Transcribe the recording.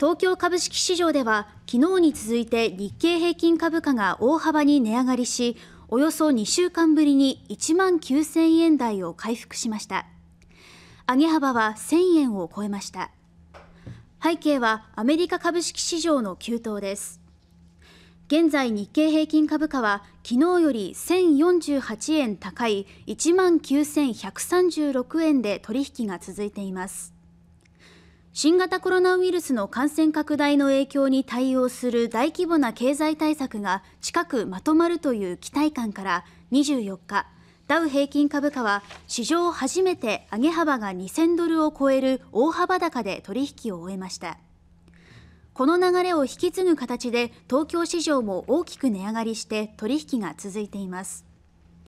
東京株式市場では昨日に続いて日経平均株価が大幅に値上がりしおよそ2週間ぶりに1万9000円台を回復しました上げ幅は1000円を超えました背景はアメリカ株式市場の急騰です現在日経平均株価は昨日より1048円高い1万9136円で取引が続いています新型コロナウイルスの感染拡大の影響に対応する大規模な経済対策が近くまとまるという期待感から24日ダウ平均株価は史上初めて上げ幅が2000ドルを超える大幅高で取引を終えましたこの流れを引き継ぐ形で東京市場も大きく値上がりして取引が続いています